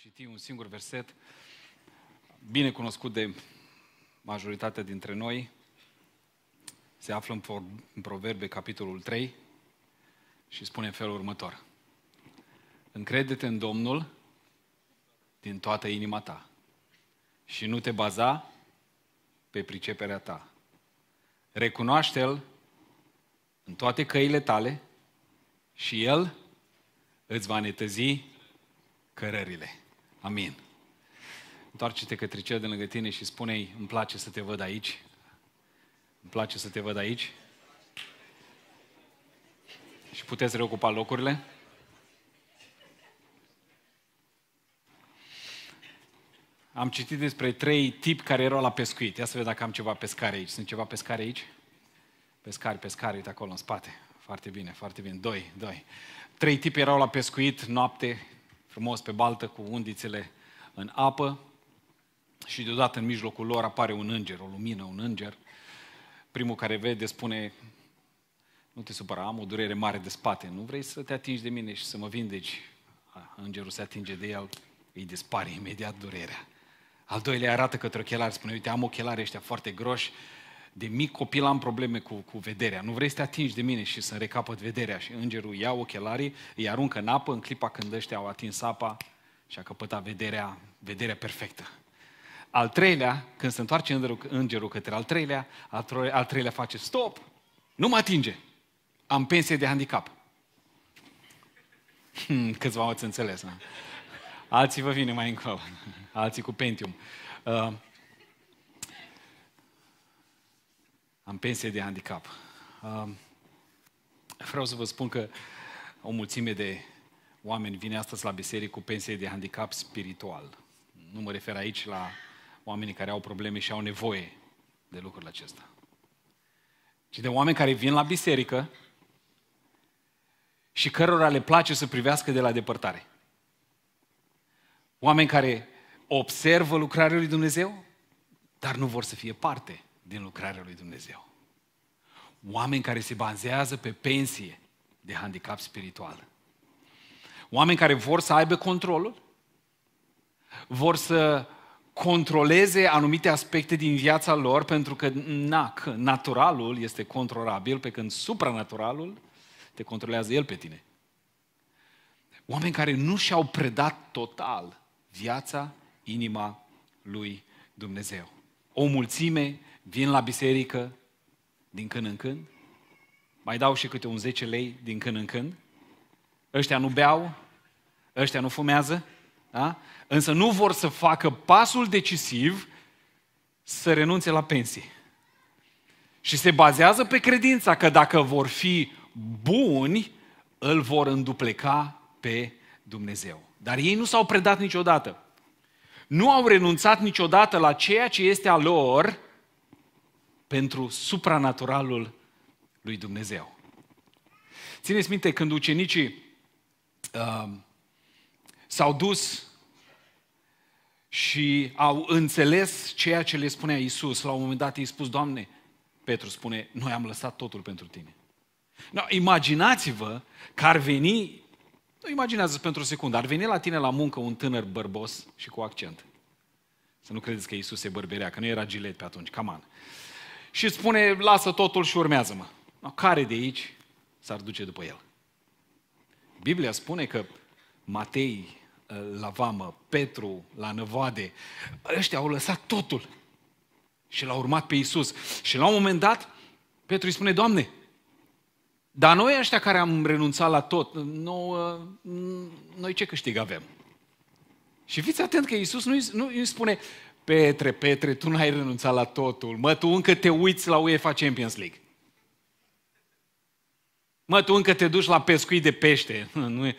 citi un singur verset, bine cunoscut de majoritatea dintre noi, se află în, în Proverbe, capitolul 3, și spune în felul următor. Încrede-te în Domnul din toată inima ta și nu te baza pe priceperea ta. Recunoaște-L în toate căile tale și El îți va netăzi cărările. Amin. Întoarce-te către cel de lângă tine și spune-i, îmi place să te văd aici. Îmi place să te văd aici. Și puteți reocupa locurile. Am citit despre trei tipi care erau la pescuit. Ia să vedem dacă am ceva pescare aici. Sunt ceva pescare aici? Pescari, pescari, uite acolo în spate. Foarte bine, foarte bine. Doi, doi. Trei tipi erau la pescuit noapte, frumos pe baltă cu undițele în apă și deodată în mijlocul lor apare un înger, o lumină, un înger. Primul care vede spune, nu te supăra, am o durere mare de spate, nu vrei să te atingi de mine și să mă vindeci? Îngerul se atinge de el, îi dispare imediat durerea. Al doilea arată către ochelari, spune, uite, am ochelari ăștia foarte groși, de mic copil am probleme cu, cu vederea, nu vrei să te atingi de mine și să-mi recapăt vederea. Și îngerul ia ochelarii, îi aruncă în apă, în clipa când ăștia au atins apa și a căpătat vederea, vederea perfectă. Al treilea, când se întoarce îngerul, îngerul către al treilea, al, al treilea face stop, nu mă atinge, am pensie de handicap. Hmm, câțiva ați înțeles, na? Alții vă vine mai încolo, alții cu Pentium. Uh, am pensie de handicap. Vreau să vă spun că o mulțime de oameni vine astăzi la biserică cu pensie de handicap spiritual. Nu mă refer aici la oamenii care au probleme și au nevoie de lucrurile acesta. Ci de oameni care vin la biserică și cărora le place să privească de la depărtare. Oameni care observă lucrarea lui Dumnezeu, dar nu vor să fie parte din lucrarea lui Dumnezeu. Oameni care se bazează pe pensie de handicap spiritual. Oameni care vor să aibă controlul, vor să controleze anumite aspecte din viața lor, pentru că na, naturalul este controlabil, pe când supranaturalul te controlează el pe tine. Oameni care nu și-au predat total viața, inima lui Dumnezeu. O mulțime vin la biserică din când în când, mai dau și câte un 10 lei din când în când, ăștia nu beau, ăștia nu fumează, da? însă nu vor să facă pasul decisiv să renunțe la pensie. Și se bazează pe credința că dacă vor fi buni, îl vor îndupleca pe Dumnezeu. Dar ei nu s-au predat niciodată. Nu au renunțat niciodată la ceea ce este a lor pentru supranaturalul lui Dumnezeu. Țineți minte când ucenicii uh, s-au dus și au înțeles ceea ce le spunea Isus. La un moment dat i-a spus, Doamne, Petru spune, noi am lăsat totul pentru tine. No, imaginați-vă că ar veni, nu imaginează pentru o secundă, ar veni la tine la muncă un tânăr bărbos și cu accent. Să nu credeți că Isus e bărberea, că nu era gilet pe atunci, caman. Uh, și spune, lasă totul și urmează-mă. No, care de aici s-ar duce după el? Biblia spune că Matei ă, la vamă, Petru la năvoade, ăștia au lăsat totul și l-au urmat pe Isus. Și la un moment dat, Petru îi spune, Doamne, dar noi ăștia care am renunțat la tot, nouă, noi ce câștig avem? Și fiți atent că Iisus nu îi, nu îi spune, Petre, Petre, tu n-ai renunțat la totul. Mă, tu încă te uiți la UEFA Champions League. Mă, tu încă te duci la pescuit de pește. Nu, e...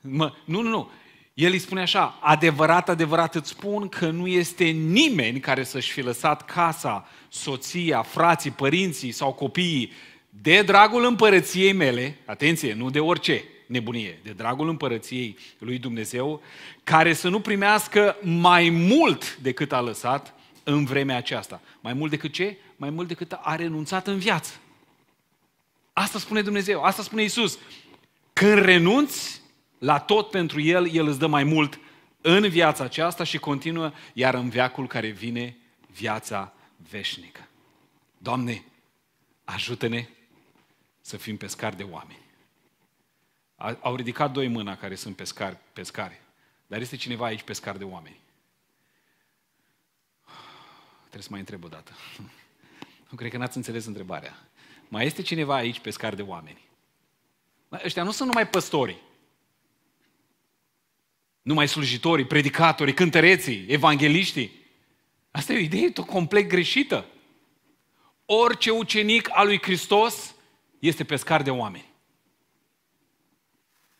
mă, nu, nu, nu. El îi spune așa, adevărat, adevărat îți spun că nu este nimeni care să-și fi lăsat casa, soția, frații, părinții sau copiii de dragul împărăției mele, atenție, nu de orice, nebunie, de dragul împărăției lui Dumnezeu, care să nu primească mai mult decât a lăsat în vremea aceasta. Mai mult decât ce? Mai mult decât a renunțat în viață. Asta spune Dumnezeu, asta spune Isus. Când renunți la tot pentru El, El îți dă mai mult în viața aceasta și continuă, iar în veacul care vine, viața veșnică. Doamne, ajută-ne să fim pescari de oameni. Au ridicat doi mâna care sunt pescari, pescari. Dar este cineva aici pescar de oameni. Trebuie să mai întreb o dată. Nu cred că n-ați înțeles întrebarea. Mai este cineva aici pescar de oameni? Ăștia nu sunt numai păstori. Numai slujitorii, predicatorii, cântăreții, evangeliștii. Asta e o idee tot complet greșită. Orice ucenic al lui Hristos este pescar de oameni.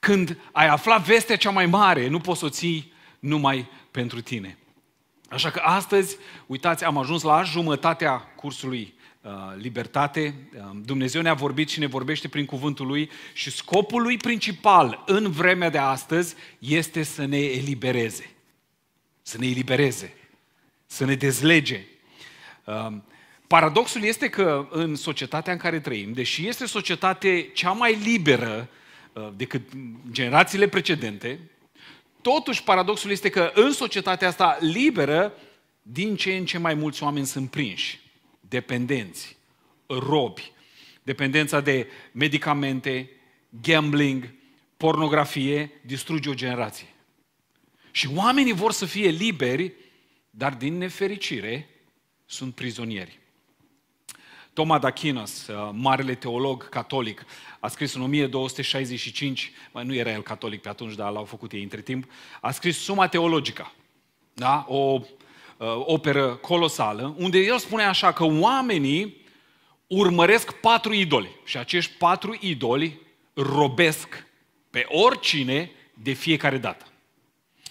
Când ai aflat vestea cea mai mare, nu poți să o ții numai pentru tine. Așa că astăzi, uitați, am ajuns la jumătatea cursului uh, Libertate. Uh, Dumnezeu ne-a vorbit și ne vorbește prin cuvântul Lui și scopul Lui principal în vremea de astăzi este să ne elibereze. Să ne elibereze. Să ne dezlege. Uh, paradoxul este că în societatea în care trăim, deși este societate cea mai liberă Uh, decât generațiile precedente, totuși paradoxul este că în societatea asta liberă, din ce în ce mai mulți oameni sunt prinși, dependenți, robi, dependența de medicamente, gambling, pornografie, distruge o generație. Și oamenii vor să fie liberi, dar din nefericire sunt prizonieri. Toma d'Aquinas, uh, marele teolog catolic, a scris în 1265, mai nu era el catolic pe atunci, dar l-au făcut ei între timp, a scris Suma Teologica, da? o uh, operă colosală, unde el spune așa că oamenii urmăresc patru idoli și acești patru idoli robesc pe oricine de fiecare dată.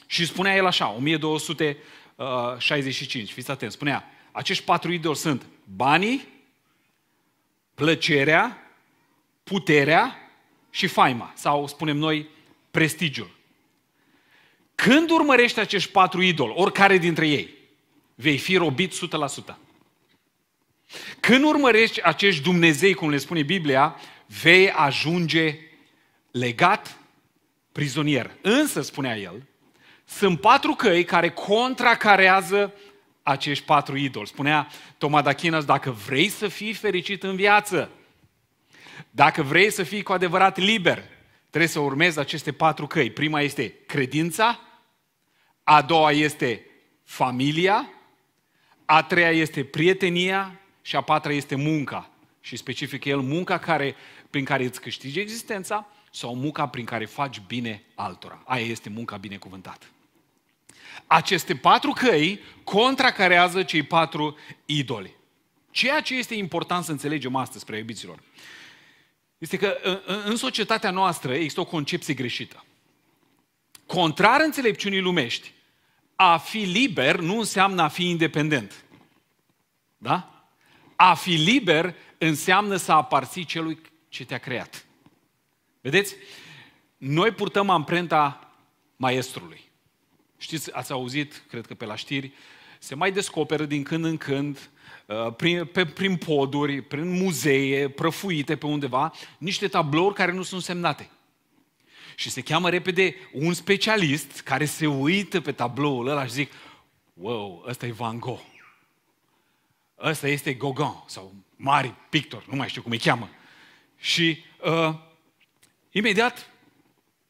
Și spunea el așa, 1265, uh, fiți atenți, spunea, acești patru idoli sunt banii, plăcerea, puterea și faima, sau spunem noi, prestigiul. Când urmărești acești patru idoli, oricare dintre ei, vei fi robit 100%. Când urmărești acești Dumnezei, cum le spune Biblia, vei ajunge legat prizonier. Însă, spunea el, sunt patru căi care contracarează acești patru idoli. Spunea Toma Dachinas, dacă vrei să fii fericit în viață, dacă vrei să fii cu adevărat liber, trebuie să urmezi aceste patru căi. Prima este credința, a doua este familia, a treia este prietenia și a patra este munca. Și specific el munca care, prin care îți câștigi existența sau munca prin care faci bine altora. Aia este munca binecuvântată. Aceste patru căi contracarează cei patru idoli. Ceea ce este important să înțelegem astăzi, spre iubiților, este că în societatea noastră există o concepție greșită. Contrar înțelepciunii lumești, a fi liber nu înseamnă a fi independent. Da? A fi liber înseamnă să aparții celui ce te-a creat. Vedeți? Noi purtăm amprenta maestrului. Știți, ați auzit, cred că pe la știri, se mai descoperă din când în când, uh, prin, pe, prin poduri, prin muzee, prăfuite pe undeva, niște tablouri care nu sunt semnate. Și se cheamă repede un specialist care se uită pe tabloul ăla și zic, wow, ăsta e Van Gogh. Ăsta este Gauguin sau mari pictor, nu mai știu cum îi cheamă. Și uh, imediat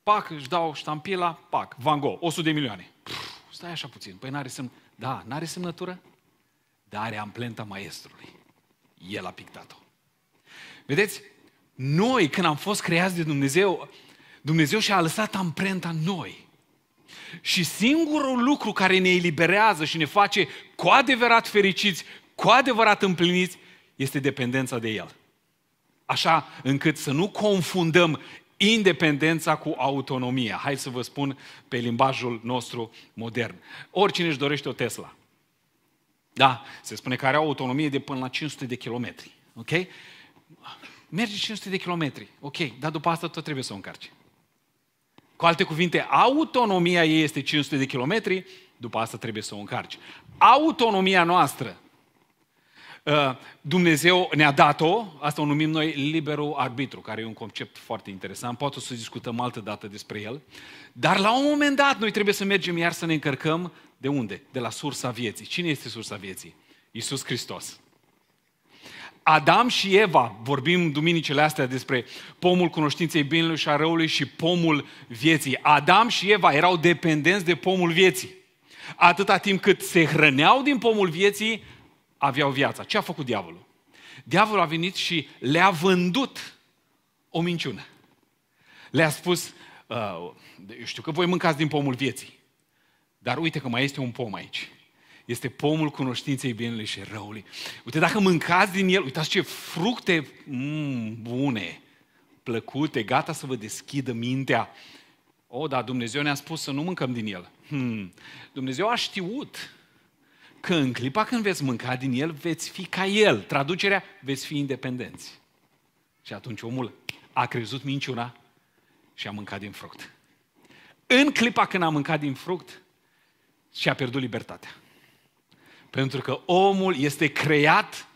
pac, își dau ștampila, pac, Van Gogh, 100 de milioane. Pff, stai așa puțin, păi n-are semn... Da, n-are semnătură, dar are amplenta maestrului. El a pictat-o. Vedeți, noi când am fost creați de Dumnezeu, Dumnezeu și-a lăsat amprenta în noi. Și singurul lucru care ne eliberează și ne face cu adevărat fericiți, cu adevărat împliniți, este dependența de El. Așa încât să nu confundăm independența cu autonomia. Hai să vă spun pe limbajul nostru modern. Oricine își dorește o Tesla. Da, se spune că are autonomie de până la 500 de kilometri. Ok? Merge 500 de kilometri. Ok, dar după asta tot trebuie să o încarci. Cu alte cuvinte, autonomia ei este 500 de kilometri, după asta trebuie să o încarci. Autonomia noastră Uh, Dumnezeu ne-a dat-o, asta o numim noi liberul arbitru, care e un concept foarte interesant, poate o să discutăm altă dată despre el, dar la un moment dat noi trebuie să mergem iar să ne încărcăm de unde? De la sursa vieții. Cine este sursa vieții? Iisus Hristos. Adam și Eva, vorbim duminicile astea despre pomul cunoștinței binelui și a răului și pomul vieții. Adam și Eva erau dependenți de pomul vieții. Atâta timp cât se hrăneau din pomul vieții, aveau viața. Ce a făcut diavolul? Diavolul a venit și le-a vândut o minciună. Le-a spus, uh, eu știu că voi mâncați din pomul vieții, dar uite că mai este un pom aici. Este pomul cunoștinței binelui și răului. Uite, dacă mâncați din el, uitați ce fructe mm, bune, plăcute, gata să vă deschidă mintea. O, oh, da, Dumnezeu ne-a spus să nu mâncăm din el. Hmm. Dumnezeu a știut că în clipa când veți mânca din el, veți fi ca el. Traducerea, veți fi independenți. Și atunci omul a crezut minciuna și a mâncat din fruct. În clipa când a mâncat din fruct, și-a pierdut libertatea. Pentru că omul este creat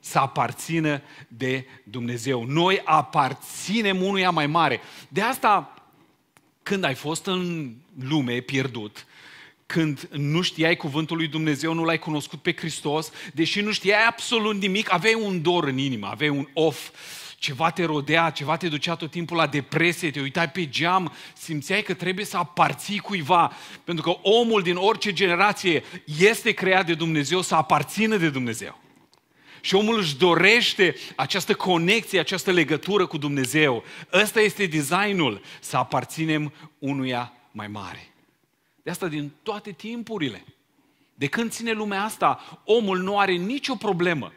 să aparțină de Dumnezeu. Noi aparținem unuia mai mare. De asta, când ai fost în lume pierdut, când nu știai cuvântul lui Dumnezeu, nu l-ai cunoscut pe Hristos, deși nu știai absolut nimic, aveai un dor în inimă, aveai un off, ceva te rodea, ceva te ducea tot timpul la depresie, te uitai pe geam, simțeai că trebuie să aparții cuiva, pentru că omul din orice generație este creat de Dumnezeu să aparțină de Dumnezeu. Și omul își dorește această conexie, această legătură cu Dumnezeu. Ăsta este designul, să aparținem unuia mai mare. De asta din toate timpurile. De când ține lumea asta, omul nu are nicio problemă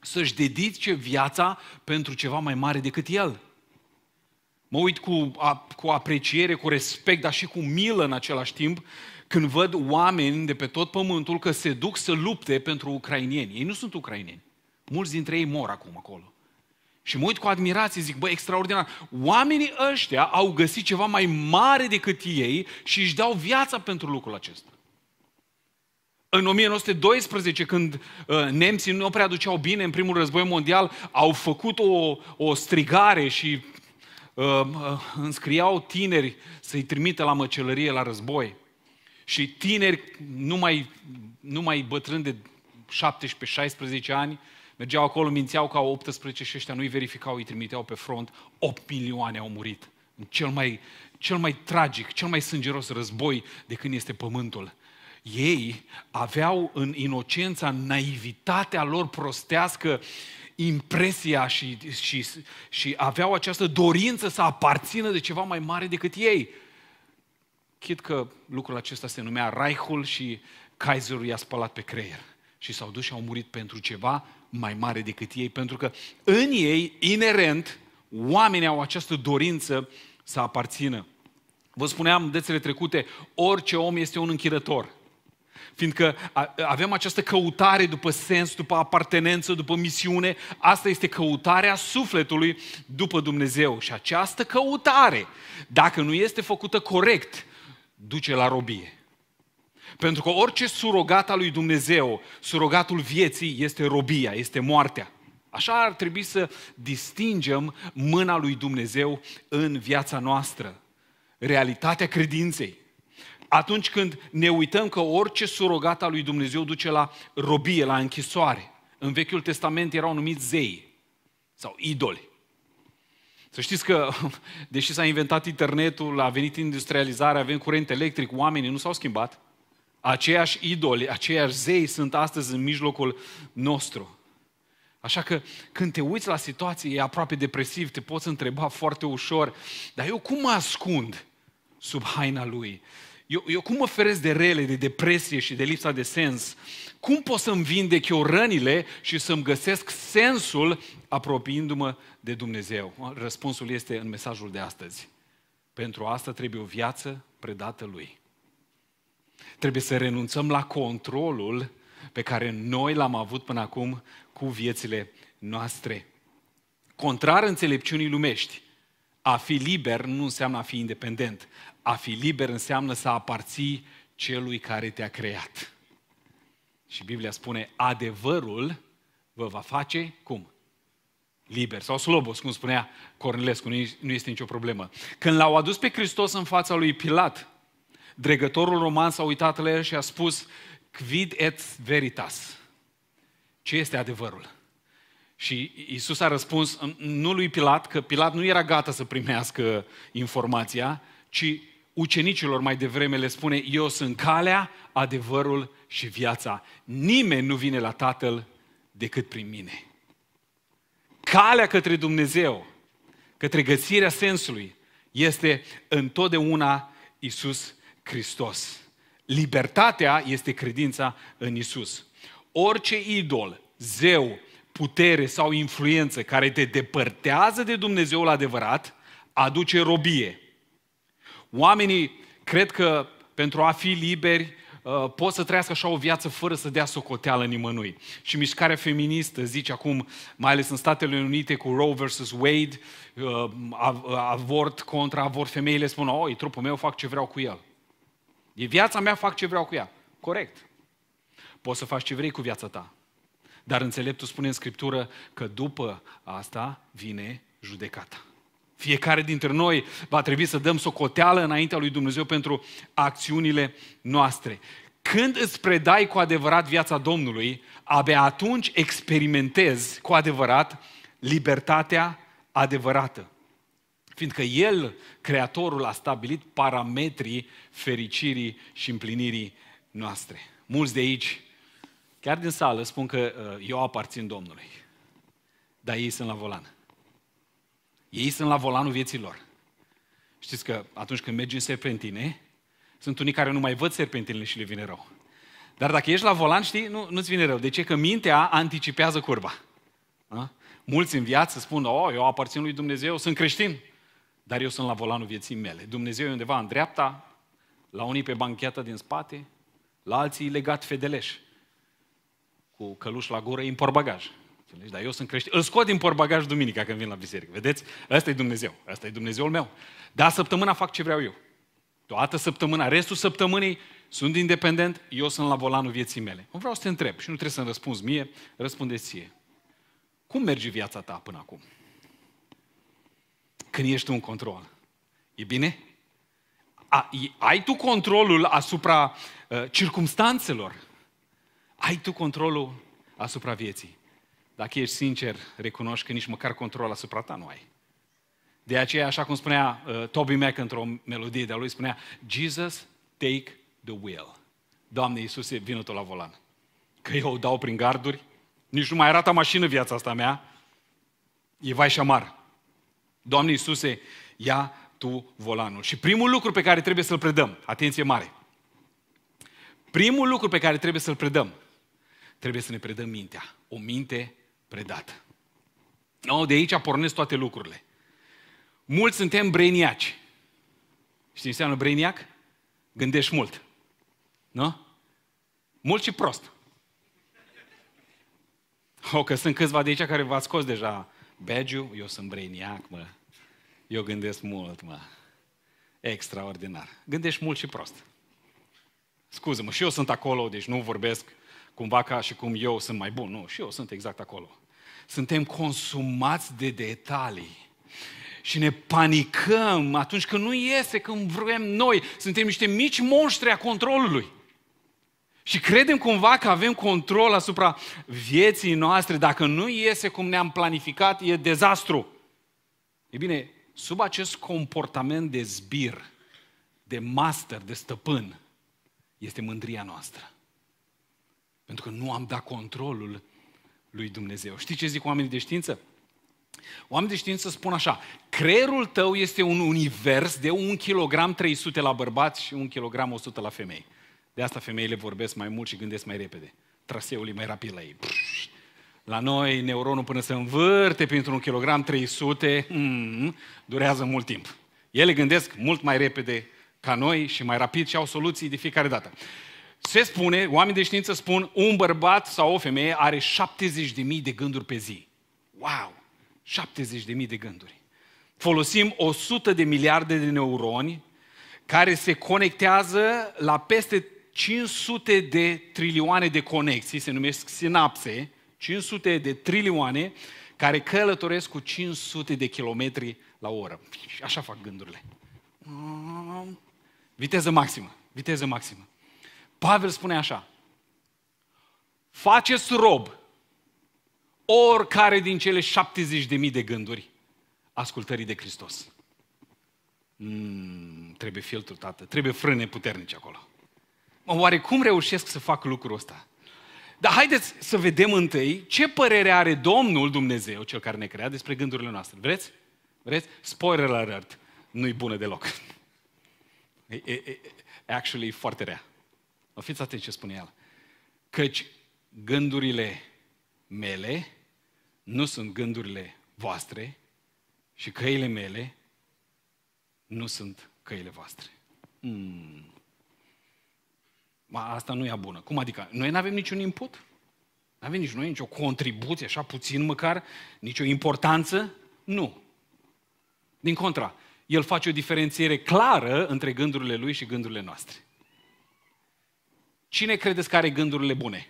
să-și dedice viața pentru ceva mai mare decât el. Mă uit cu, cu apreciere, cu respect, dar și cu milă în același timp, când văd oameni de pe tot pământul că se duc să lupte pentru ucrainieni. Ei nu sunt ucrainieni. Mulți dintre ei mor acum acolo. Și mă uit cu admirație, zic, bă, extraordinar. Oamenii ăștia au găsit ceva mai mare decât ei și își dau viața pentru lucrul acesta. În 1912, când uh, nemții nu prea duceau bine în primul război mondial, au făcut o, o strigare și uh, uh, înscriau tineri să-i trimite la măcelărie la război. Și tineri, numai, numai bătrâni de 17-16 ani, uh, Mergeau acolo, mințeau că au 18 și ăștia nu-i verificau, îi trimiteau pe front. 8 milioane au murit în cel mai, cel mai tragic, cel mai sângeros război de când este pământul. Ei aveau în inocența, în naivitatea lor prostească, impresia și, și, și aveau această dorință să aparțină de ceva mai mare decât ei. Chit că lucrul acesta se numea Reichul și Kaiserul i-a spălat pe creier. Și s-au dus și au murit pentru ceva mai mare decât ei, pentru că în ei, inerent, oamenii au această dorință să aparțină. Vă spuneam dețele trecute, orice om este un închirător. Fiindcă avem această căutare după sens, după apartenență, după misiune, asta este căutarea sufletului după Dumnezeu. Și această căutare, dacă nu este făcută corect, duce la robie. Pentru că orice surogat al lui Dumnezeu, surogatul vieții, este robia, este moartea. Așa ar trebui să distingem mâna lui Dumnezeu în viața noastră, realitatea credinței. Atunci când ne uităm că orice surogat al lui Dumnezeu duce la robie, la închisoare. În Vechiul Testament erau numiți zei sau idoli. Să știți că, deși s-a inventat internetul, a venit industrializarea, avem curent electric, oamenii nu s-au schimbat. Aceiași idoli, aceiași zei sunt astăzi în mijlocul nostru. Așa că când te uiți la situație, e aproape depresiv, te poți întreba foarte ușor, dar eu cum mă ascund sub haina lui? Eu, eu cum mă feresc de rele, de depresie și de lipsa de sens? Cum pot să-mi vindec eu rănile și să-mi găsesc sensul apropiindu-mă de Dumnezeu? Răspunsul este în mesajul de astăzi. Pentru asta trebuie o viață predată lui trebuie să renunțăm la controlul pe care noi l-am avut până acum cu viețile noastre. Contrar înțelepciunii lumești, a fi liber nu înseamnă a fi independent. A fi liber înseamnă să aparții celui care te-a creat. Și Biblia spune, adevărul vă va face cum? liber sau slobos, cum spunea Cornilescu, nu este nicio problemă. Când l-au adus pe Hristos în fața lui Pilat, dregătorul roman s-a uitat la el și a spus quid et veritas. Ce este adevărul? Și Isus a răspuns nu lui Pilat, că Pilat nu era gata să primească informația, ci ucenicilor mai devreme le spune, eu sunt calea, adevărul și viața. Nimeni nu vine la Tatăl decât prin mine. Calea către Dumnezeu, către găsirea sensului, este întotdeauna Isus Hristos. Libertatea este credința în Isus. Orice idol, zeu, putere sau influență care te depărtează de Dumnezeul adevărat, aduce robie. Oamenii cred că pentru a fi liberi uh, pot să trăiască așa o viață fără să dea socoteală nimănui. Și mișcarea feministă zice acum, mai ales în Statele Unite cu Roe vs. Wade, uh, avort contra avort, femeile spun, oi, trupul meu fac ce vreau cu el. E viața mea, fac ce vreau cu ea. Corect. Poți să faci ce vrei cu viața ta. Dar înțeleptul spune în Scriptură că după asta vine judecata. Fiecare dintre noi va trebui să dăm socoteală înaintea lui Dumnezeu pentru acțiunile noastre. Când îți predai cu adevărat viața Domnului, abia atunci experimentezi cu adevărat libertatea adevărată. Fiindcă El, Creatorul, a stabilit parametrii fericirii și împlinirii noastre. Mulți de aici, chiar din sală, spun că uh, eu aparțin Domnului. Dar ei sunt la volan. Ei sunt la volanul vieții lor. Știți că atunci când mergi în serpentine, sunt unii care nu mai văd serpentinele și le vine rău. Dar dacă ești la volan, știi, nu, nu-ți vine rău. De ce? Că mintea anticipează curba. A? Mulți în viață spun, oh, eu aparțin lui Dumnezeu, sunt creștin. Dar eu sunt la volanul vieții mele. Dumnezeu e undeva în dreapta, la unii pe banchetă din spate, la alții legat fedeleș, cu căluș la gură, în porbagaj. Dar eu sunt creștin. Îl scot din porbagaj duminica când vin la biserică. Vedeți? Ăsta e Dumnezeu. Ăsta e Dumnezeul meu. Dar săptămâna fac ce vreau eu. Toată săptămâna, restul săptămânii sunt independent, eu sunt la volanul vieții mele. Nu vreau să te întreb și nu trebuie să-mi răspunzi mie, răspundeți ție. Cum merge viața ta până acum? când ești tu în control. E bine? A, ai tu controlul asupra uh, circumstanțelor. Ai tu controlul asupra vieții. Dacă ești sincer, recunoști că nici măcar control asupra ta nu ai. De aceea, așa cum spunea uh, Toby Mac într-o melodie de-a lui, spunea Jesus, take the wheel. Doamne Iisuse, vină tu la volan. Că eu o dau prin garduri, nici nu mai arată mașină viața asta mea, e vai și amar. Doamne Iisuse, ia Tu volanul. Și primul lucru pe care trebuie să-l predăm, atenție mare, primul lucru pe care trebuie să-l predăm, trebuie să ne predăm mintea. O minte predată. No, de aici pornesc toate lucrurile. Mulți suntem breniaci. Știi ce înseamnă breniac? Gândești mult. Nu? Mult și prost. O, că sunt câțiva de aici care v-ați scos deja Begiu, eu sunt brainiac, mă. Eu gândesc mult, mă. Extraordinar. Gândești mult și prost. Scuză-mă, și eu sunt acolo, deci nu vorbesc cumva ca și cum eu sunt mai bun. Nu, și eu sunt exact acolo. Suntem consumați de detalii și ne panicăm atunci când nu iese, când vrem noi. Suntem niște mici monștri a controlului. Și credem cumva că avem control asupra vieții noastre. Dacă nu iese cum ne-am planificat, e dezastru. E bine, sub acest comportament de zbir, de master, de stăpân, este mândria noastră. Pentru că nu am dat controlul lui Dumnezeu. Știi ce zic oamenii de știință? Oamenii de știință spun așa, creierul tău este un univers de 1 kg 300 la bărbați și 1 kg 100 la femei. De asta femeile vorbesc mai mult și gândesc mai repede. Traseul e mai rapid la ei. La noi, neuronul până se învârte printr-un kilogram 300, mm, durează mult timp. Ele gândesc mult mai repede ca noi și mai rapid și au soluții de fiecare dată. Se spune, oamenii de știință spun, un bărbat sau o femeie are 70.000 de gânduri pe zi. Wow! 70.000 de gânduri. Folosim 100 de miliarde de neuroni care se conectează la peste 500 de trilioane de conexii, se numesc sinapse, 500 de trilioane, care călătoresc cu 500 de kilometri la oră. Așa fac gândurile. Mm, viteză maximă, viteză maximă. Pavel spune așa, faceți rob oricare din cele 70.000 de gânduri ascultării de Hristos. Mm, trebuie filtru, tată, trebuie frâne puternice acolo oare cum reușesc să fac lucrul ăsta? Dar haideți să vedem întâi ce părere are Domnul Dumnezeu, Cel care ne crea, despre gândurile noastre. Vreți? Vreți? Spoiler alert, nu-i bună deloc. E, e, e, actually, e foarte rea. O fiți atenți ce spune el. Căci gândurile mele nu sunt gândurile voastre și căile mele nu sunt căile voastre. Mm asta nu e bună. Cum adică? Noi nu avem niciun input? Nu avem nici noi nicio contribuție, așa puțin măcar, nicio importanță? Nu. Din contra, el face o diferențiere clară între gândurile lui și gândurile noastre. Cine credeți că are gândurile bune?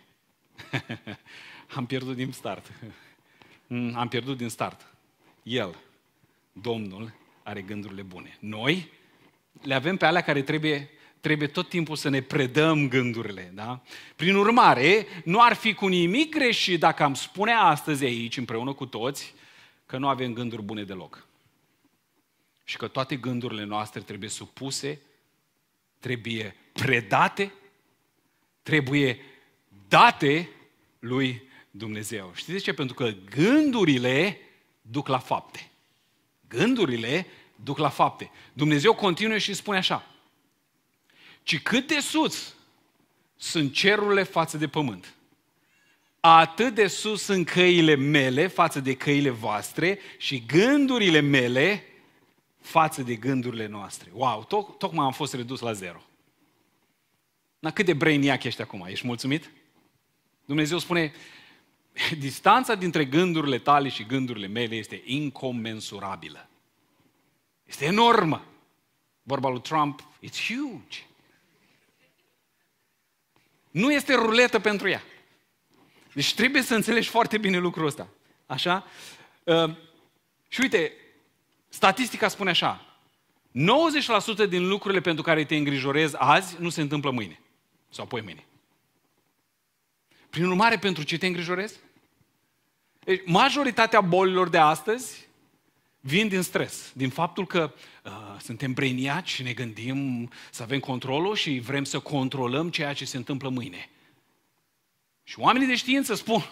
Am pierdut din start. Mm, am pierdut din start. El, Domnul, are gândurile bune. Noi le avem pe alea care trebuie trebuie tot timpul să ne predăm gândurile, da? Prin urmare, nu ar fi cu nimic greșit dacă am spune astăzi aici, împreună cu toți, că nu avem gânduri bune deloc. Și că toate gândurile noastre trebuie supuse, trebuie predate, trebuie date lui Dumnezeu. Știți de ce? Pentru că gândurile duc la fapte. Gândurile duc la fapte. Dumnezeu continuă și spune așa, ci cât de sus sunt cerurile față de pământ. Atât de sus sunt căile mele față de căile voastre și gândurile mele față de gândurile noastre. Wow, toc, tocmai am fost redus la zero. Na, cât de brainiac ești acum? Ești mulțumit? Dumnezeu spune, distanța dintre gândurile tale și gândurile mele este incomensurabilă. Este enormă. Vorba lui Trump, it's huge. Nu este ruletă pentru ea. Deci trebuie să înțelegi foarte bine lucrul ăsta. Așa? Uh, și uite, statistica spune așa. 90% din lucrurile pentru care te îngrijorezi azi nu se întâmplă mâine. Sau apoi mâine. Prin urmare, pentru ce te îngrijorezi? Deci, majoritatea bolilor de astăzi vin din stres, din faptul că Ah, suntem breniați și ne gândim să avem controlul și vrem să controlăm ceea ce se întâmplă mâine. Și oamenii de știință spun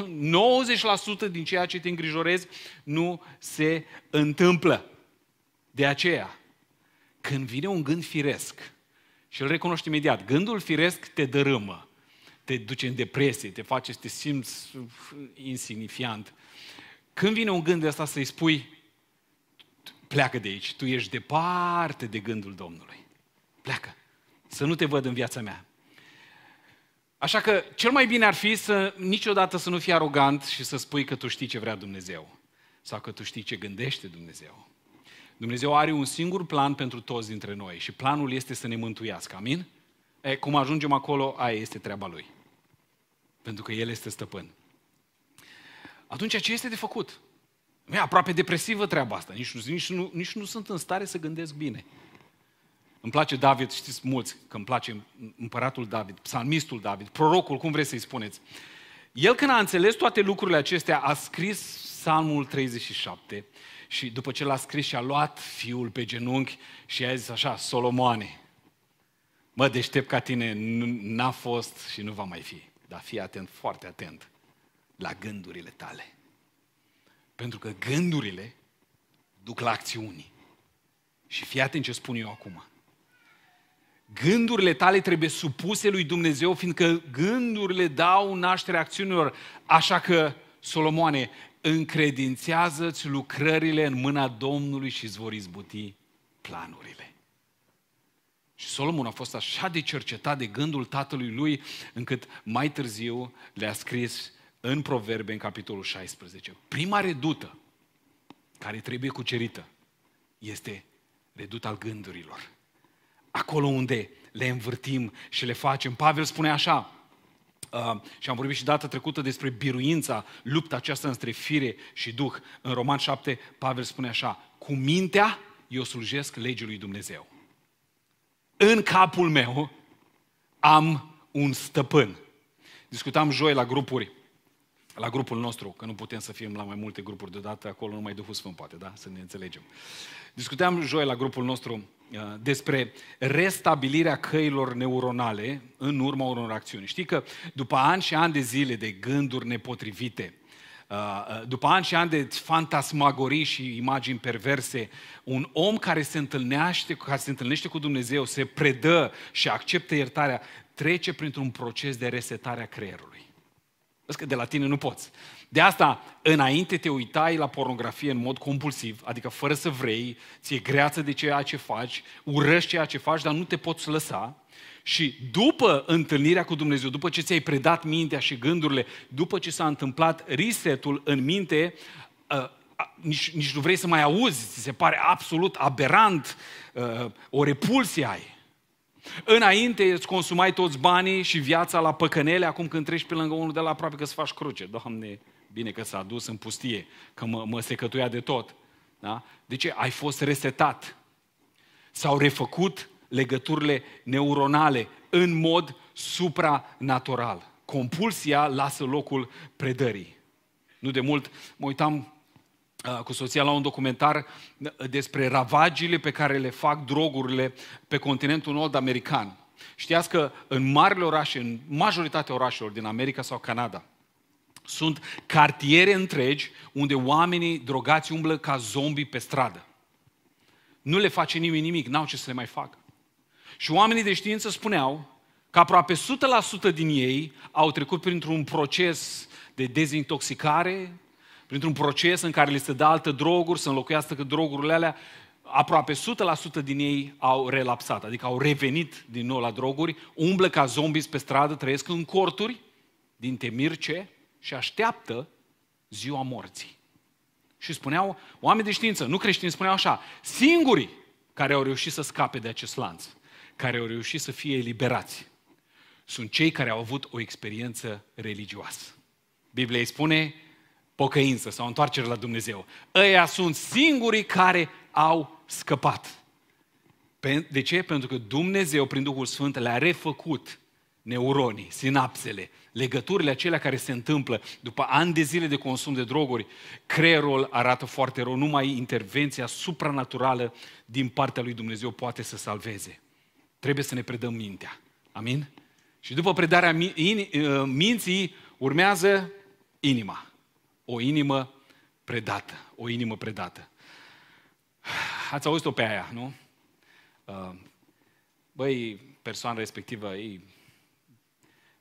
90% din ceea ce te îngrijorezi nu se întâmplă. De aceea, când vine un gând firesc, și îl recunoști imediat, gândul firesc te dărâmă, te duce în depresie, te face să te simți insignifiant. Când vine un gând de asta să-i spui, pleacă de aici, tu ești departe de gândul Domnului. Pleacă, să nu te văd în viața mea. Așa că cel mai bine ar fi să niciodată să nu fii arogant și să spui că tu știi ce vrea Dumnezeu sau că tu știi ce gândește Dumnezeu. Dumnezeu are un singur plan pentru toți dintre noi și planul este să ne mântuiască, amin? E, cum ajungem acolo, aia este treaba Lui. Pentru că El este stăpân. Atunci ce este de făcut? E aproape depresivă treaba asta. Nici, nu, nici, nu, nici nu sunt în stare să gândesc bine. Îmi place David, știți mulți că îmi place împăratul David, psalmistul David, prorocul, cum vreți să-i spuneți. El când a înțeles toate lucrurile acestea, a scris psalmul 37 și după ce l-a scris și a luat fiul pe genunchi și a zis așa, Solomoane, mă deștept ca tine, n-a fost și nu va mai fi, dar fii atent, foarte atent la gândurile tale. Pentru că gândurile duc la acțiuni. Și fii atent ce spun eu acum. Gândurile tale trebuie supuse lui Dumnezeu, fiindcă gândurile dau naștere acțiunilor. Așa că, Solomoane, încredințează-ți lucrările în mâna Domnului și îți vor izbuti planurile. Și Solomon a fost așa de cercetat de gândul tatălui lui, încât mai târziu le-a scris în Proverbe, în capitolul 16. Prima redută care trebuie cucerită este reduta al gândurilor. Acolo unde le învârtim și le facem. Pavel spune așa, Uh, și am vorbit și data trecută despre biruința, lupta aceasta între fire și duh. În Roman 7, Pavel spune așa, cu mintea eu slujesc legii lui Dumnezeu. În capul meu am un stăpân. Discutam joi la grupuri la grupul nostru, că nu putem să fim la mai multe grupuri deodată, acolo numai Duhul Sfânt poate, da? Să ne înțelegem. Discuteam joi la grupul nostru uh, despre restabilirea căilor neuronale în urma unor acțiuni. Știi că după ani și ani de zile de gânduri nepotrivite, uh, uh, după ani și ani de fantasmagorii și imagini perverse, un om care se întâlnește, care se întâlnește cu Dumnezeu, se predă și acceptă iertarea, trece printr-un proces de resetare a creierului. Vezi că de la tine nu poți. De asta, înainte te uitai la pornografie în mod compulsiv, adică fără să vrei, ți-e greață de ceea ce faci, urăști ceea ce faci, dar nu te poți lăsa. Și după întâlnirea cu Dumnezeu, după ce ți-ai predat mintea și gândurile, după ce s-a întâmplat resetul în minte, uh, nici, nici nu vrei să mai auzi, ți se pare absolut aberant, uh, o repulsie ai. Înainte îți consumai toți banii și viața la păcănele, acum când treci pe lângă unul de la aproape că să faci cruce. Doamne, bine că s-a dus în pustie, că mă, mă secătuia de tot. Da? De ce? Ai fost resetat. S-au refăcut legăturile neuronale în mod supranatural. Compulsia lasă locul predării. Nu de mult mă uitam cu soția la un documentar uh, despre ravagile pe care le fac drogurile pe continentul nord-american. Știați că în marile orașe, în majoritatea orașelor din America sau Canada, sunt cartiere întregi unde oamenii drogați umblă ca zombi pe stradă. Nu le face nimeni nimic, n-au ce să le mai facă. Și oamenii de știință spuneau că aproape 100% din ei au trecut printr-un proces de dezintoxicare, printr-un proces în care li se dă alte droguri, să înlocuiască că drogurile alea, aproape 100% din ei au relapsat, adică au revenit din nou la droguri, umblă ca zombies pe stradă, trăiesc în corturi, din temirce ce, și așteaptă ziua morții. Și spuneau oameni de știință, nu creștini, spuneau așa, singurii care au reușit să scape de acest lanț, care au reușit să fie eliberați, sunt cei care au avut o experiență religioasă. Biblia îi spune, pocăință sau întoarcere la Dumnezeu. Ăia sunt singurii care au scăpat. De ce? Pentru că Dumnezeu, prin Duhul Sfânt, le-a refăcut neuronii, sinapsele, legăturile acelea care se întâmplă după ani de zile de consum de droguri, creierul arată foarte rău, numai intervenția supranaturală din partea lui Dumnezeu poate să salveze. Trebuie să ne predăm mintea. Amin? Și după predarea uh, minții urmează inima. O inimă predată. O inimă predată. Ați auzit-o pe aia, nu? Uh, băi, persoana respectivă, e,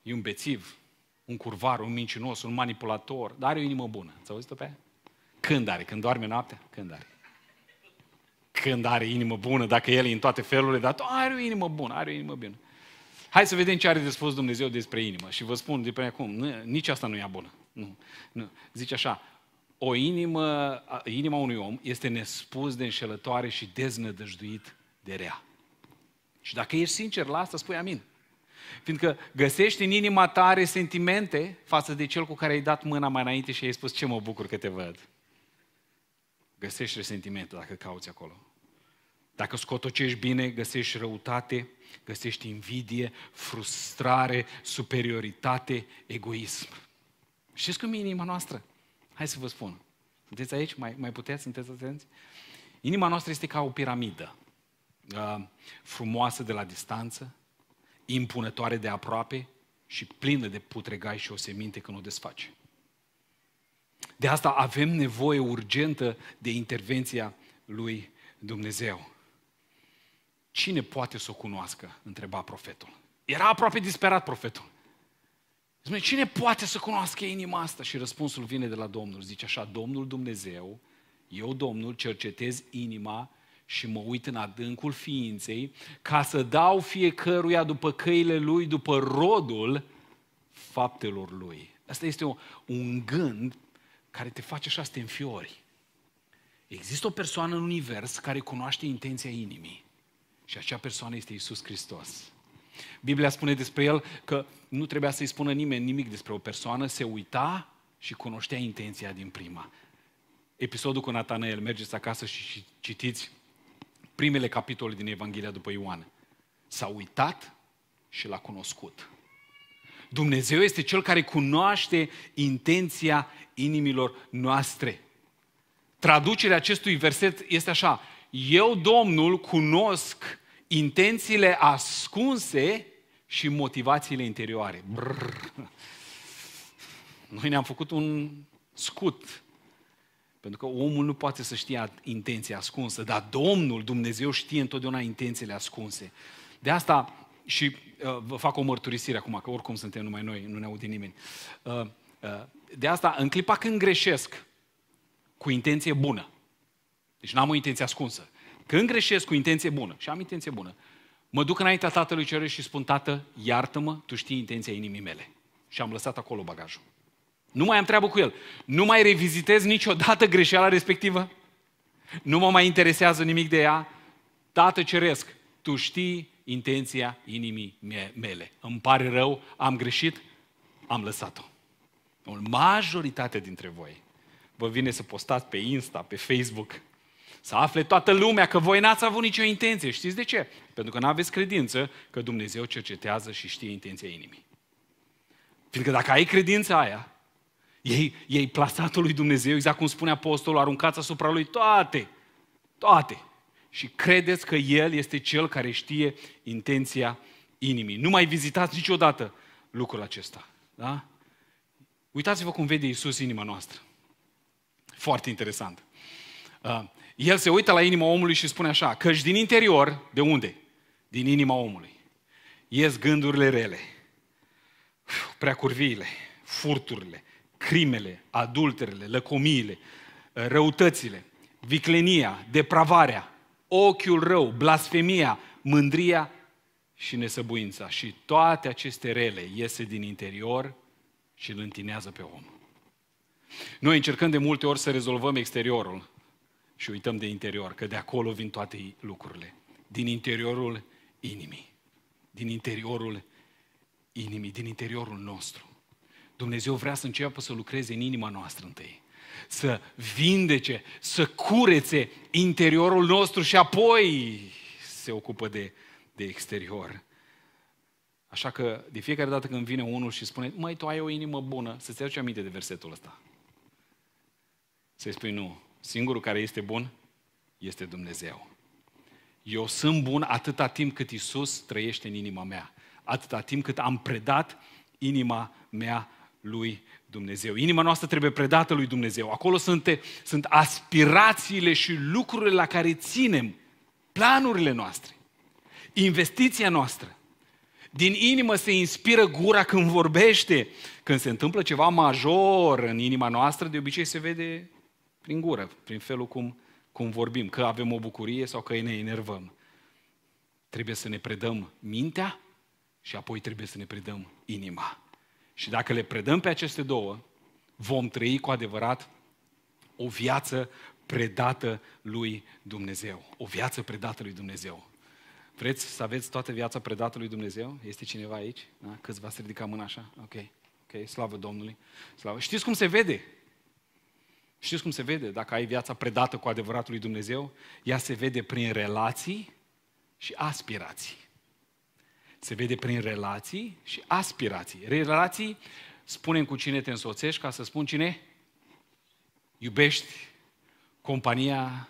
e un bețiv, un curvar, un mincinos, un manipulator, dar are o inimă bună. Ați auzit-o pe aia? Când are? Când doarme noaptea? Când are? Când are inimă bună, dacă el e în toate felurile, dar are o inimă bună, are o inimă bună. Hai să vedem ce are de spus Dumnezeu despre inimă. Și vă spun de pe acum, nici asta nu e bună nu, nu. Zice așa, o inimă, inima unui om este nespus de înșelătoare și deznădăjduit de rea. Și dacă ești sincer la asta, spui amin. Fiindcă găsești în inima ta sentimente față de cel cu care ai dat mâna mai înainte și ai spus ce mă bucur că te văd. Găsești resentimente dacă cauți acolo. Dacă scotocești bine, găsești răutate, găsești invidie, frustrare, superioritate, egoism. Știți cum e inima noastră? Hai să vă spun. Sunteți aici? Mai, mai puteți? Sunteți atenți? Inima noastră este ca o piramidă. Uh, frumoasă de la distanță, impunătoare de aproape și plină de putregai și o seminte când o desface. De asta avem nevoie urgentă de intervenția lui Dumnezeu. Cine poate să o cunoască? întreba profetul. Era aproape disperat profetul. Dumnezeu, cine poate să cunoască inima asta? Și răspunsul vine de la Domnul. Zice așa, Domnul Dumnezeu, eu, Domnul, cercetez inima și mă uit în adâncul ființei ca să dau fiecăruia după căile lui, după rodul faptelor lui. Asta este un, un gând care te face așa să te înfiori. Există o persoană în univers care cunoaște intenția inimii. Și acea persoană este Isus Hristos. Biblia spune despre el că nu trebuia să-i spună nimeni nimic despre o persoană, se uita și cunoștea intenția din prima. Episodul cu Natanael, mergeți acasă și citiți primele capitole din Evanghelia după Ioan. S-a uitat și l-a cunoscut. Dumnezeu este Cel care cunoaște intenția inimilor noastre. Traducerea acestui verset este așa. Eu, Domnul, cunosc intențiile ascunse și motivațiile interioare. Brrr. Noi ne-am făcut un scut. Pentru că omul nu poate să știe intenția ascunsă, dar Domnul, Dumnezeu, știe întotdeauna intențiile ascunse. De asta, și uh, vă fac o mărturisire acum, că oricum suntem numai noi, nu ne aude nimeni. Uh, uh, de asta, în clipa când greșesc, cu intenție bună, deci n-am o intenție ascunsă, când greșesc cu intenție bună, și am intenție bună, mă duc înaintea Tatălui Ceresc și spun, Tată, iartă-mă, Tu știi intenția inimii mele. Și am lăsat acolo bagajul. Nu mai am treabă cu el. Nu mai revizitez niciodată greșeala respectivă. Nu mă mai interesează nimic de ea. Tată Ceresc, Tu știi intenția inimii mele. Îmi pare rău, am greșit, am lăsat-o. Majoritatea dintre voi vă vine să postați pe Insta, pe Facebook, să afle toată lumea că voi n-ați avut nicio intenție. Știți de ce? Pentru că n-aveți credință că Dumnezeu cercetează și știe intenția inimii. Fiindcă dacă ai credința aia, ei, ei plasatul lui Dumnezeu, exact cum spune apostolul, aruncați asupra lui toate, toate. Și credeți că El este Cel care știe intenția inimii. Nu mai vizitați niciodată lucrul acesta. Da? Uitați-vă cum vede Iisus inima noastră. Foarte interesant. Uh, el se uită la inima omului și spune așa, căci din interior, de unde? Din inima omului. Ies gândurile rele, preacurviile, furturile, crimele, adulterele, lăcomiile, răutățile, viclenia, depravarea, ochiul rău, blasfemia, mândria și nesăbuința. Și toate aceste rele iese din interior și îl întinează pe om. Noi încercăm de multe ori să rezolvăm exteriorul, și uităm de interior, că de acolo vin toate lucrurile. Din interiorul inimii. Din interiorul inimii, din interiorul nostru. Dumnezeu vrea să înceapă să lucreze în inima noastră întâi. Să vindece, să curețe interiorul nostru și apoi se ocupă de, de exterior. Așa că de fiecare dată când vine unul și spune, mai tu ai o inimă bună, să-ți aduci aminte de versetul ăsta. Să-i spui, nu, Singurul care este bun este Dumnezeu. Eu sunt bun atâta timp cât Isus trăiește în inima mea, atâta timp cât am predat inima mea lui Dumnezeu. Inima noastră trebuie predată lui Dumnezeu. Acolo sunt, sunt aspirațiile și lucrurile la care ținem, planurile noastre, investiția noastră. Din inimă se inspiră gura când vorbește. Când se întâmplă ceva major în inima noastră, de obicei se vede prin gură, prin felul cum, cum vorbim, că avem o bucurie sau că ne enervăm. Trebuie să ne predăm mintea și apoi trebuie să ne predăm inima. Și dacă le predăm pe aceste două, vom trăi cu adevărat o viață predată lui Dumnezeu. O viață predată lui Dumnezeu. Vreți să aveți toată viața predată lui Dumnezeu? Este cineva aici? Da? Câți v-ați ridicat mâna așa? Ok. Ok, slavă Domnului. Slavă. Știți cum se vede? Știți cum se vede dacă ai viața predată cu adevăratul lui Dumnezeu? Ea se vede prin relații și aspirații. Se vede prin relații și aspirații. Relații, spunem cu cine te însoțești, ca să spun cine iubești compania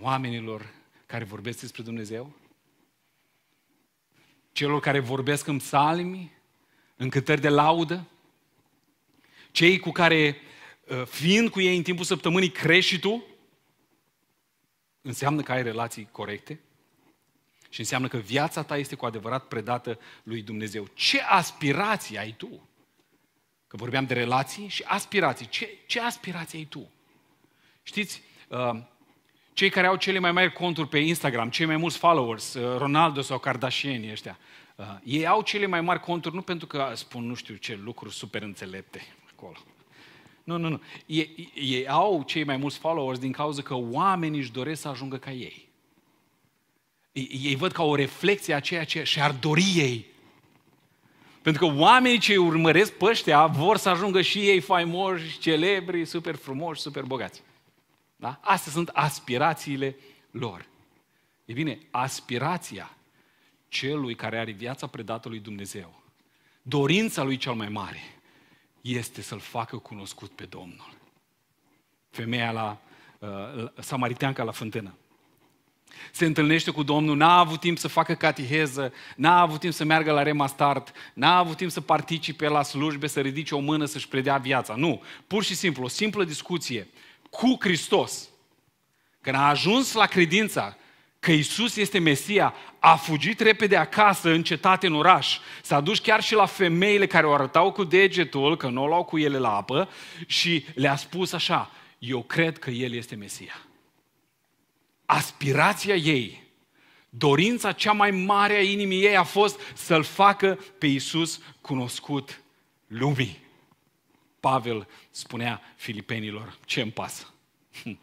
oamenilor care vorbesc despre Dumnezeu, celor care vorbesc în psalmi, în cântări de laudă, cei cu care Uh, fiind cu ei în timpul săptămânii, crești și tu, înseamnă că ai relații corecte și înseamnă că viața ta este cu adevărat predată lui Dumnezeu. Ce aspirații ai tu? Că vorbeam de relații și aspirații. Ce, ce aspirații ai tu? Știți, uh, cei care au cele mai mari conturi pe Instagram, cei mai mulți followers, uh, Ronaldo sau Kardashian ăștia, ei au cele mai mari conturi nu pentru că spun nu știu ce lucruri super înțelepte acolo, nu, nu, nu. Ei, ei au cei mai mulți followers din cauza că oamenii își doresc să ajungă ca ei. Ei, ei văd ca o reflexie a ceea ce și-ar dori ei. Pentru că oamenii ce urmăresc pe ăștia vor să ajungă și ei faimoși, celebri, super frumoși, super bogați. Da? Astea sunt aspirațiile lor. E bine, aspirația celui care are viața predată lui Dumnezeu, dorința lui cel mai mare – este să-L facă cunoscut pe Domnul. Femeia la uh, samariteanca la fântână. Se întâlnește cu Domnul, n-a avut timp să facă catiheză, n-a avut timp să meargă la remastart, n-a avut timp să participe la slujbe, să ridice o mână, să-și predea viața. Nu, pur și simplu, o simplă discuție cu Hristos. Când a ajuns la credința că Isus este Mesia, a fugit repede acasă, în cetate, în oraș. S-a dus chiar și la femeile care o arătau cu degetul, că nu o luau cu ele la apă, și le-a spus așa, eu cred că El este Mesia. Aspirația ei, dorința cea mai mare a inimii ei a fost să-L facă pe Isus cunoscut lumii. Pavel spunea filipenilor, ce îmi pasă?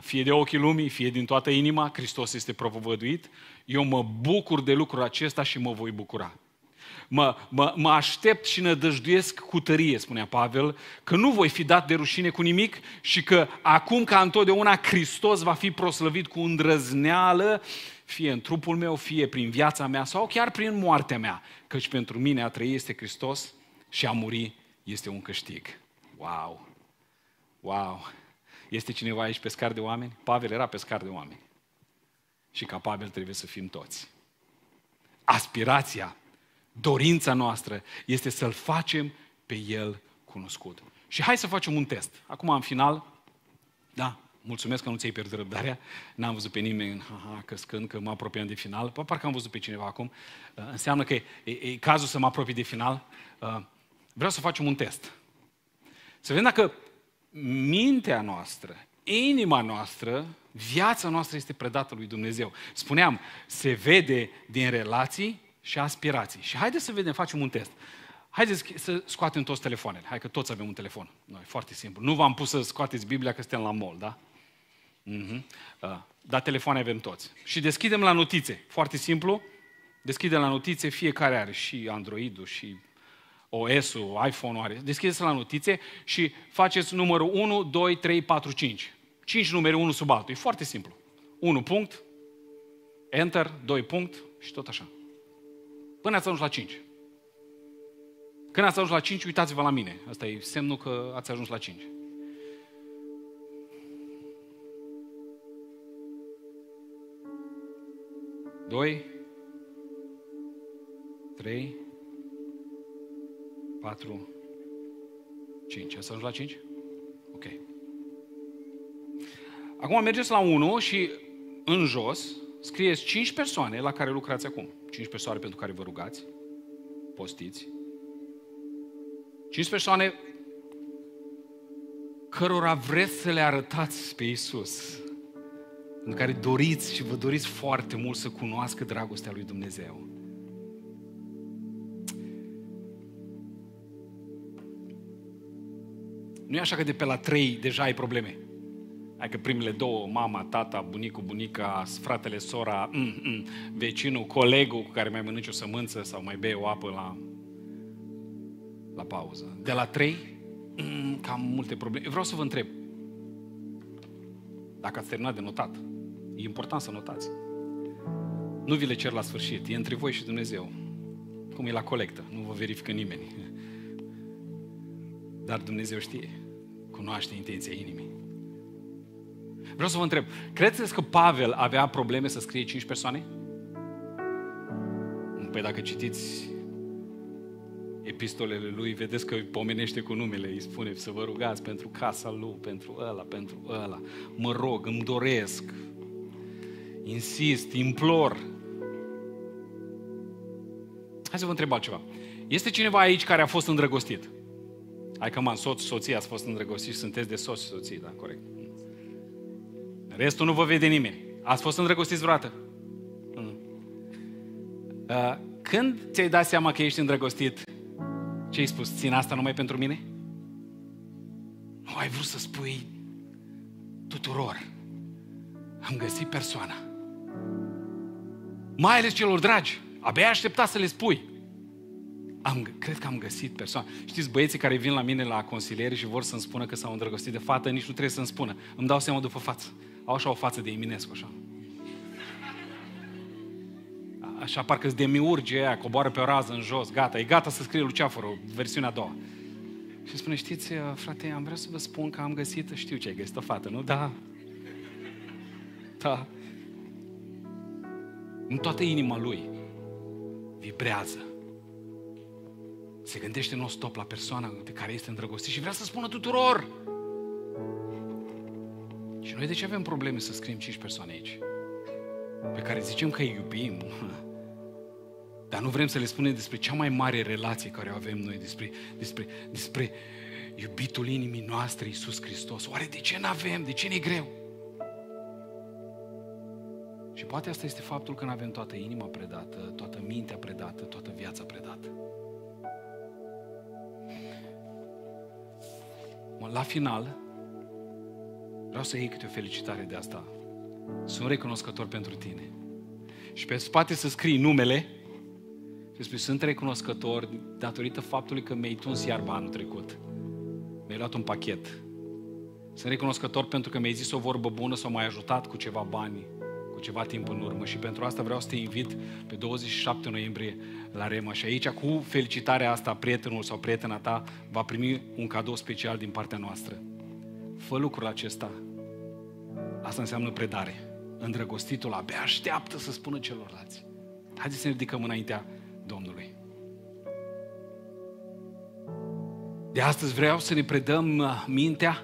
fie de ochii lumii, fie din toată inima, Hristos este propovăduit, eu mă bucur de lucrul acesta și mă voi bucura. Mă, mă, mă aștept și nădăjduiesc cu tărie, spunea Pavel, că nu voi fi dat de rușine cu nimic și că acum ca întotdeauna Hristos va fi proslăvit cu îndrăzneală, fie în trupul meu, fie prin viața mea sau chiar prin moartea mea, căci pentru mine a trăi este Hristos și a muri este un câștig. Wow! Wow! Este cineva aici pescar de oameni? Pavel era pescar de oameni. Și capabil trebuie să fim toți. Aspirația, dorința noastră este să-L facem pe El cunoscut. Și hai să facem un test. Acum, în final, da, mulțumesc că nu ți-ai pierdut răbdarea, n-am văzut pe nimeni, aha, căscând că mă apropiam de final, Bă, parcă am văzut pe cineva acum, uh, înseamnă că e, e, e cazul să mă apropii de final. Uh, vreau să facem un test. Să vedem dacă mintea noastră, inima noastră, viața noastră este predată lui Dumnezeu. Spuneam, se vede din relații și aspirații. Și haideți să vedem, facem un test. Haideți să scoatem toți telefoanele. Hai că toți avem un telefon. Noi, foarte simplu. Nu v-am pus să scoateți Biblia că suntem la mol, da? Mm-hmm. Uh, dar telefoane avem toți. Și deschidem la notițe. Foarte simplu. Deschidem la notițe. Fiecare are și Android-ul și OS-ul, iPhone-ul are. Deschideți la notițe și faceți numărul 1, 2, 3, 4, 5. 5 numere, unul sub altul. E foarte simplu. 1 punct, Enter, 2 punct și tot așa. Până ați ajuns la 5. Când ați ajuns la 5, uitați-vă la mine. Asta e semnul că ați ajuns la 5. Doi, trei, 4, 5. Ați ajuns la 5? Ok. Acum mergeți la 1 și în jos scrieți 5 persoane la care lucrați acum. 5 persoane pentru care vă rugați, postiți. 5 persoane cărora vreți să le arătați pe Isus, în care doriți și vă doriți foarte mult să cunoască dragostea lui Dumnezeu. Nu e așa că de pe la trei deja ai probleme. Hai că primele două, mama, tata, bunicul, bunica, fratele, sora, mm, m-m, vecinul, colegul cu care mai mănânci o sămânță sau mai bei o apă la, la pauză. De la trei, m-m, cam multe probleme. Eu vreau să vă întreb, dacă ați terminat de notat, e important să notați. Nu vi le cer la sfârșit, e între voi și Dumnezeu. Cum e la colectă, nu vă verifică nimeni. Dar Dumnezeu știe, cunoaște intenția inimii. Vreau să vă întreb, credeți că Pavel avea probleme să scrie cinci persoane? Păi dacă citiți epistolele lui, vedeți că îi pomenește cu numele, îi spune să vă rugați pentru casa lui, pentru ăla, pentru ăla. Mă rog, îmi doresc, insist, implor. Hai să vă întreb altceva. Este cineva aici care a fost îndrăgostit? Hai că m-am soț, soție, ați fost îndrăgostiți și sunteți de soț și soție, da, corect. Restul nu vă vede nimeni. Ați fost îndrăgostiți vreodată? Mm. Uh, când ți-ai dat seama că ești îndrăgostit, ce ai spus? Țin asta numai pentru mine? Nu ai vrut să spui tuturor. Am găsit persoana. Mai ales celor dragi. Abia aștepta să le spui am, cred că am găsit persoană. Știți, băieții care vin la mine la consilieri și vor să-mi spună că s-au îndrăgostit de fată, nici nu trebuie să-mi spună. Îmi dau seama după față. Au așa o față de Eminescu, așa. Așa, parcă demiurge aia, coboară pe o rază în jos, gata, e gata să scrie Luceafărul, versiunea a doua. Și spune, știți, uh, frate, am vrea să vă spun că am găsit, știu ce ai găsit, o fată, nu? Da. Da. În toată inima lui vibrează se gândește non-stop la persoana de care este îndrăgostit și vrea să spună tuturor. Și noi de ce avem probleme să scriem cinci persoane aici? Pe care zicem că îi iubim, dar nu vrem să le spunem despre cea mai mare relație care o avem noi, despre, despre, despre iubitul inimii noastre, Iisus Hristos. Oare de ce nu avem? De ce ne greu? Și poate asta este faptul că nu avem toată inima predată, toată mintea predată, toată viața predată. La final, vreau să iei câte o felicitare de asta. Sunt recunoscător pentru tine. Și pe spate să scrii numele și spui, sunt recunoscător datorită faptului că mi-ai tuns iarba anul trecut. Mi-ai luat un pachet. Sunt recunoscător pentru că mi-ai zis o vorbă bună sau m-ai ajutat cu ceva bani cu ceva timp în urmă și pentru asta vreau să te invit pe 27 noiembrie la Rema și aici cu felicitarea asta prietenul sau prietena ta va primi un cadou special din partea noastră. Fă lucrul acesta. Asta înseamnă predare. Îndrăgostitul abia așteaptă să spună celorlalți. Haideți să ne ridicăm înaintea Domnului. De astăzi vreau să ne predăm uh, mintea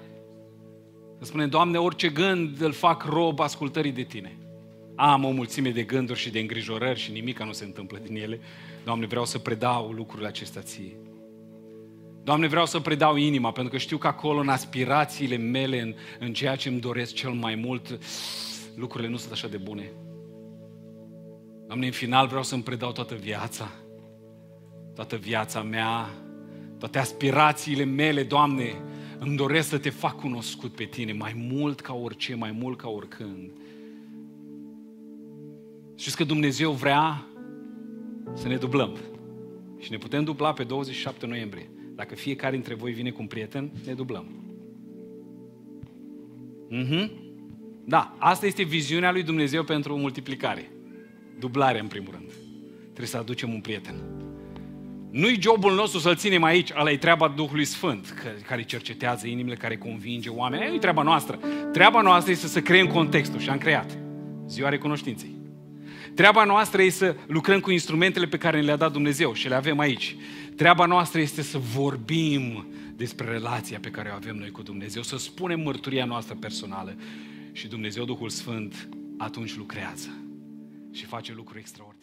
să spunem, Doamne, orice gând îl fac rob ascultării de Tine. Am o mulțime de gânduri și de îngrijorări și nimica nu se întâmplă din ele. Doamne, vreau să predau lucrurile acestea ție. Doamne, vreau să predau inima, pentru că știu că acolo, în aspirațiile mele, în, în ceea ce îmi doresc cel mai mult, lucrurile nu sunt așa de bune. Doamne, în final vreau să-mi predau toată viața, toată viața mea, toate aspirațiile mele, Doamne, îmi doresc să te fac cunoscut pe tine mai mult ca orice, mai mult ca oricând. Știți că Dumnezeu vrea să ne dublăm. Și ne putem dubla pe 27 noiembrie. Dacă fiecare dintre voi vine cu un prieten, ne dublăm. Mm-hmm. Da, asta este viziunea lui Dumnezeu pentru multiplicare. Dublare, în primul rând. Trebuie să aducem un prieten. Nu-i jobul nostru să-l ținem aici, ăla e treaba Duhului Sfânt, care cercetează inimile, care convinge oamenii. Nu-i treaba noastră. Treaba noastră este să creăm contextul și am creat. Ziua recunoștinței. Treaba noastră este să lucrăm cu instrumentele pe care le-a dat Dumnezeu și le avem aici. Treaba noastră este să vorbim despre relația pe care o avem noi cu Dumnezeu, să spunem mărturia noastră personală și Dumnezeu Duhul Sfânt atunci lucrează și face lucruri extraordinare.